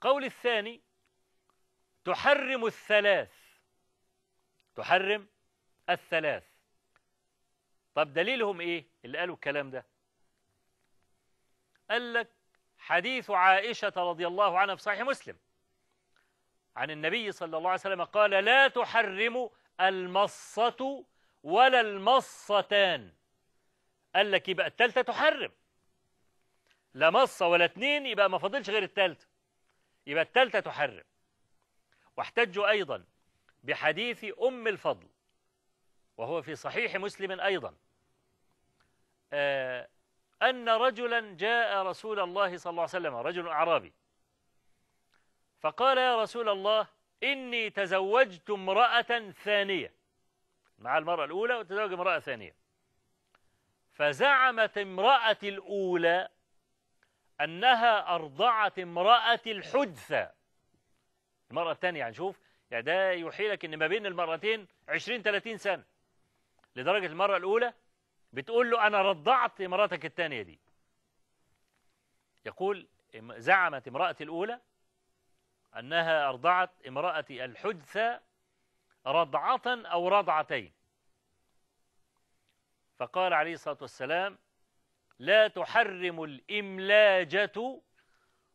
قول الثاني تحرم الثلاث تحرم الثلاث طب دليلهم ايه اللي قالوا الكلام ده قال لك حديث عائشة رضي الله عنها في صحيح مسلم عن النبي صلى الله عليه وسلم قال لا تحرم المصة ولا المصتان قال لك يبقى التالتة تحرم لا مصة ولا اتنين يبقى ما فاضلش غير التالتة يبقى التالتة تحرم واحتجوا أيضا بحديث أم الفضل وهو في صحيح مسلم أيضا آه أن رجلا جاء رسول الله صلى الله عليه وسلم رجل أعرابي فقال يا رسول الله إني تزوجت امرأة ثانية مع المرأة الأولى وتزوج امرأة ثانية فزعمت امرأة الأولى أنها أرضعت امرأة الحدثة المرأة الثانية يعني شوف يعني ده يوحي لك إن ما بين المرأتين 20 30 سنة لدرجة المرأة الأولى بتقول له أنا رضعت امرأتك الثانية دي يقول زعمت امرأة الأولى أنها أرضعت امرأة الحدثة رضعة أو رضعتين فقال عليه الصلاة والسلام لا تحرم الإملاجة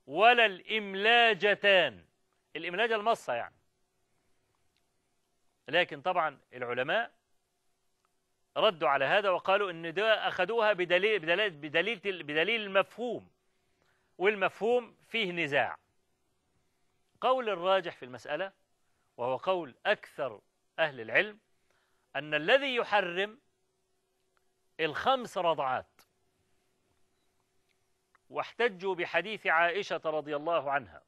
ولا الإملاجتان الإملاجة المصة يعني لكن طبعا العلماء ردوا على هذا وقالوا ان ده اخذوها بدليل بدليل بدليل, بدليل المفهوم والمفهوم فيه نزاع قول الراجح في المسألة وهو قول أكثر أهل العلم أن الذي يحرم الخمس رضعات واحتجوا بحديث عائشة رضي الله عنها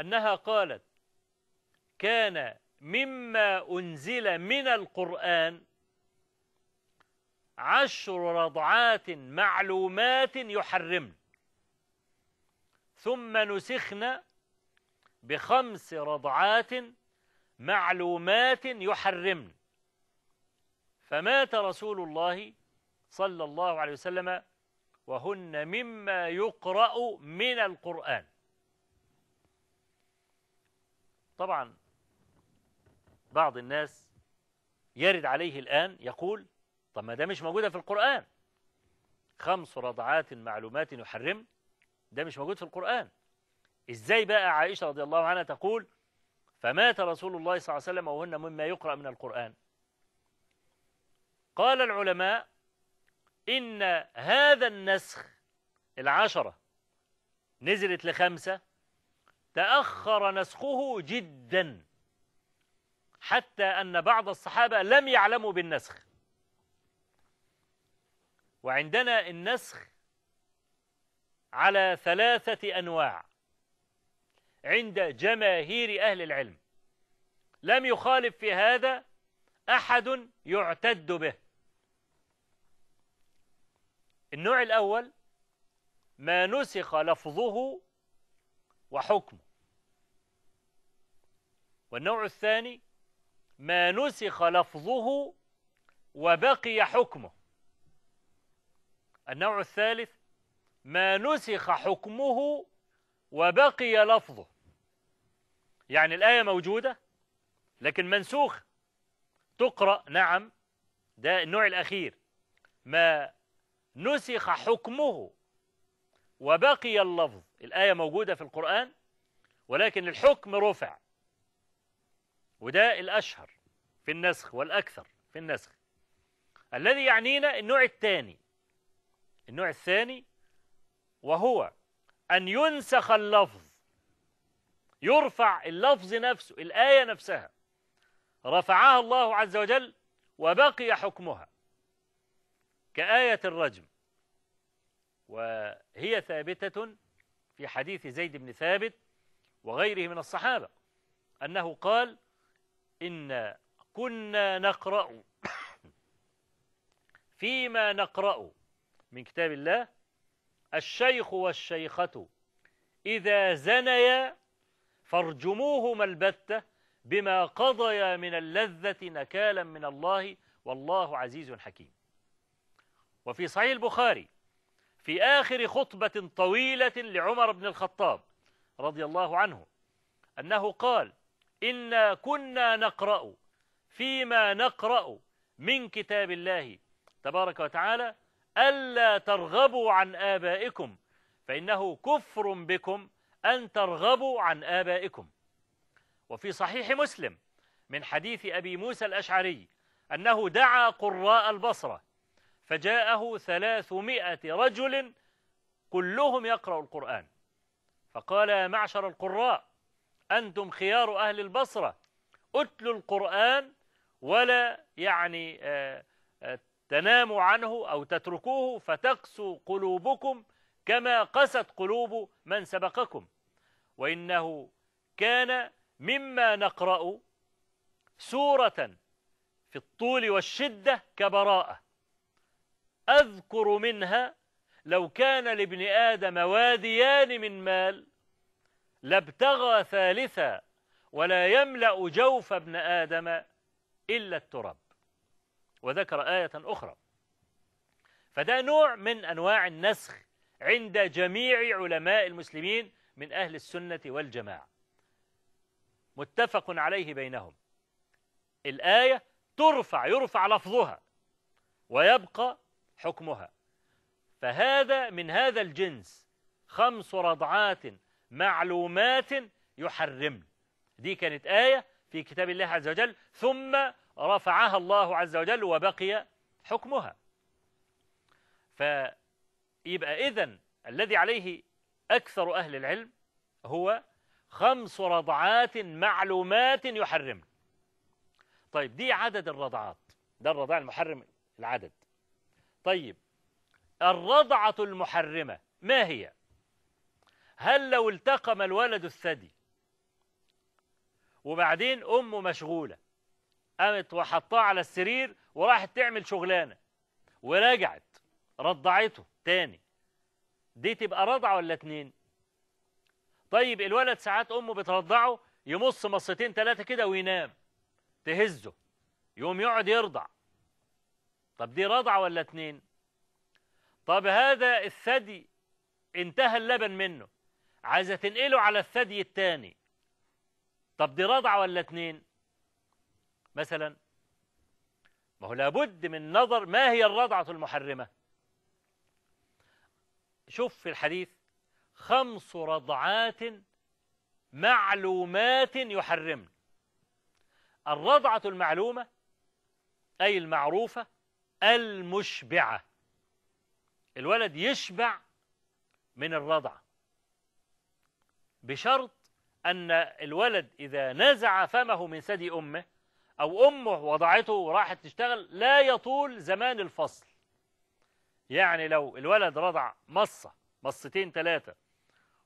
أنها قالت كان مما أنزل من القرآن عشر رضعات معلومات يحرمن ثم نسخنا بخمس رضعات معلومات يحرمن فمات رسول الله صلى الله عليه وسلم وهن مما يقرأ من القرآن طبعا بعض الناس يرد عليه الآن يقول طب ما ده مش موجودة في القرآن خمس رضعات معلومات يحرم ده مش موجود في القرآن إزاي بقى عائشة رضي الله عنها تقول فمات رسول الله صلى الله عليه وسلم وهن مما يقرأ من القرآن قال العلماء إن هذا النسخ العشرة نزلت لخمسة تأخر نسخه جدا حتى أن بعض الصحابة لم يعلموا بالنسخ وعندنا النسخ على ثلاثة أنواع عند جماهير أهل العلم لم يخالف في هذا أحد يعتد به النوع الأول ما نسخ لفظه وحكمه والنوع الثاني ما نسخ لفظه وبقي حكمه النوع الثالث ما نسخ حكمه وبقي لفظه يعني الآية موجودة لكن منسوخ تقرأ نعم ده النوع الأخير ما نسخ حكمه وبقي اللفظ الآية موجودة في القرآن ولكن الحكم رفع وده الأشهر في النسخ والأكثر في النسخ الذي يعنينا النوع الثاني النوع الثاني وهو أن ينسخ اللفظ يرفع اللفظ نفسه الآية نفسها رفعها الله عز وجل وبقي حكمها كآية الرجم وهي ثابتة في حديث زيد بن ثابت وغيره من الصحابة أنه قال إن كنا نقرأ فيما نقرأ من كتاب الله الشيخ والشيخة إذا زنيا فارجموهما البتة بما قضيا من اللذة نكالا من الله والله عزيز حكيم وفي صحيح البخاري في آخر خطبة طويلة لعمر بن الخطاب رضي الله عنه أنه قال إنا كنا نقرأ فيما نقرأ من كتاب الله تبارك وتعالى ألا ترغبوا عن آبائكم فإنه كفر بكم أن ترغبوا عن آبائكم وفي صحيح مسلم من حديث أبي موسى الأشعري أنه دعا قراء البصرة فجاءه ثلاثمائة رجل كلهم يقرأ القرآن فقال يا معشر القراء أنتم خيار أهل البصرة أتلوا القرآن ولا يعني آه، آه، تناموا عنه أو تتركوه فتقسو قلوبكم كما قست قلوب من سبقكم وإنه كان مما نقرأ سورة في الطول والشدة كبراءة أذكر منها لو كان لابن آدم واديان من مال لابتغى ثالثا ولا يملأ جوف ابن آدم إلا التراب وذكر آية أخرى فده نوع من أنواع النسخ عند جميع علماء المسلمين من أهل السنة والجماعة متفق عليه بينهم الآية ترفع يرفع لفظها ويبقى حكمها فهذا من هذا الجنس خمس رضعات معلومات يحرمن دي كانت آية في كتاب الله عز وجل ثم رفعها الله عز وجل وبقي حكمها فيبقى إذن الذي عليه أكثر أهل العلم هو خمس رضعات معلومات يحرم طيب دي عدد الرضعات ده الرضاع المحرم العدد طيب الرضعة المحرمة ما هي هل لو التقم الولد الثدي وبعدين أمه مشغولة قامت وحطاه على السرير وراحت تعمل شغلانة ورجعت رضعته تاني دي تبقى رضعة ولا اتنين طيب الولد ساعات أمه بترضعه يمص مصتين ثلاثة كده وينام تهزه يقوم يقعد يرضع طب دي رضعة ولا اتنين طب هذا الثدي انتهى اللبن منه عايزة تنقله على الثدي الثاني طب دي رضعة ولا اتنين مثلا ما هو لابد من نظر ما هي الرضعة المحرمة شوف في الحديث خمس رضعات معلومات يحرمن الرضعة المعلومة أي المعروفة المشبعة الولد يشبع من الرضع بشرط أن الولد إذا نزع فمه من ثدي أمه أو أمه وضعته وراحت تشتغل لا يطول زمان الفصل يعني لو الولد رضع مصة مصتين ثلاثة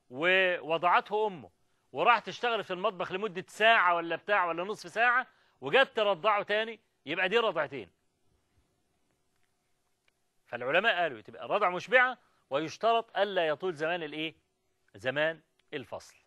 ووضعته أمه وراح تشتغل في المطبخ لمدة ساعة ولا بتاع ولا نصف ساعة وجت ترضعه تاني يبقى دي رضعتين فالعلماء قالوا تبقى الرضع مشبعة ويشترط ألا يطول زمان الإيه؟ زمان الفصل